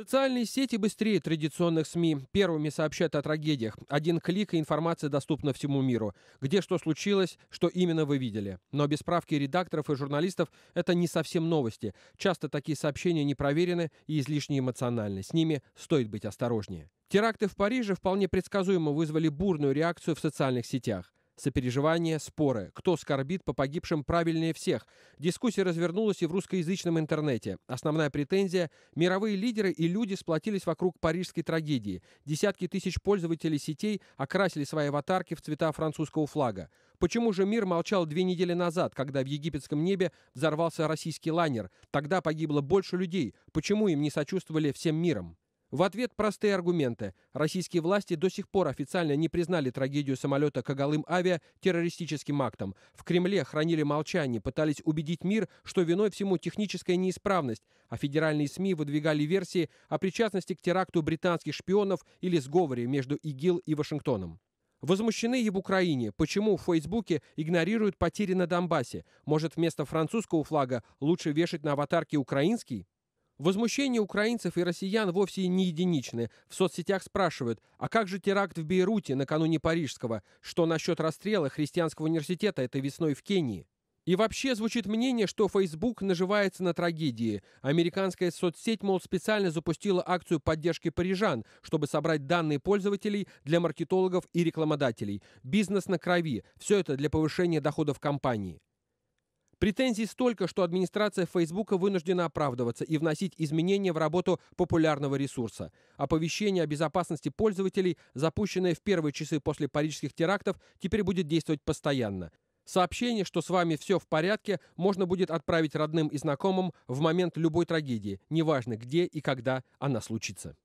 Социальные сети быстрее традиционных СМИ. Первыми сообщают о трагедиях. Один клик и информация доступна всему миру. Где что случилось, что именно вы видели. Но без справки редакторов и журналистов это не совсем новости. Часто такие сообщения не проверены и излишне эмоциональны. С ними стоит быть осторожнее. Теракты в Париже вполне предсказуемо вызвали бурную реакцию в социальных сетях. Сопереживания, споры. Кто скорбит по погибшим правильнее всех? Дискуссия развернулась и в русскоязычном интернете. Основная претензия – мировые лидеры и люди сплотились вокруг парижской трагедии. Десятки тысяч пользователей сетей окрасили свои аватарки в цвета французского флага. Почему же мир молчал две недели назад, когда в египетском небе взорвался российский лайнер? Тогда погибло больше людей. Почему им не сочувствовали всем миром? В ответ простые аргументы. Российские власти до сих пор официально не признали трагедию самолета «Кагалым-Авиа» террористическим актом. В Кремле хранили молчание, пытались убедить мир, что виной всему техническая неисправность, а федеральные СМИ выдвигали версии о причастности к теракту британских шпионов или сговоре между ИГИЛ и Вашингтоном. Возмущены и в Украине. Почему в Фейсбуке игнорируют потери на Донбассе? Может, вместо французского флага лучше вешать на аватарке украинский? Возмущение украинцев и россиян вовсе не единичны. В соцсетях спрашивают, а как же теракт в Бейруте накануне Парижского? Что насчет расстрела христианского университета этой весной в Кении? И вообще звучит мнение, что Facebook наживается на трагедии. Американская соцсеть, мол, специально запустила акцию поддержки парижан, чтобы собрать данные пользователей для маркетологов и рекламодателей. Бизнес на крови. Все это для повышения доходов компании. Претензий столько, что администрация Фейсбука вынуждена оправдываться и вносить изменения в работу популярного ресурса. Оповещение о безопасности пользователей, запущенное в первые часы после парижских терактов, теперь будет действовать постоянно. Сообщение, что с вами все в порядке, можно будет отправить родным и знакомым в момент любой трагедии, неважно где и когда она случится.